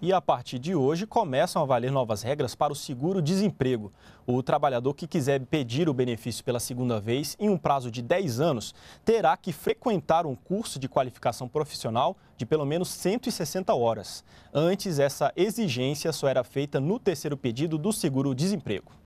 E a partir de hoje começam a valer novas regras para o seguro-desemprego. O trabalhador que quiser pedir o benefício pela segunda vez em um prazo de 10 anos terá que frequentar um curso de qualificação profissional de pelo menos 160 horas. Antes, essa exigência só era feita no terceiro pedido do seguro-desemprego.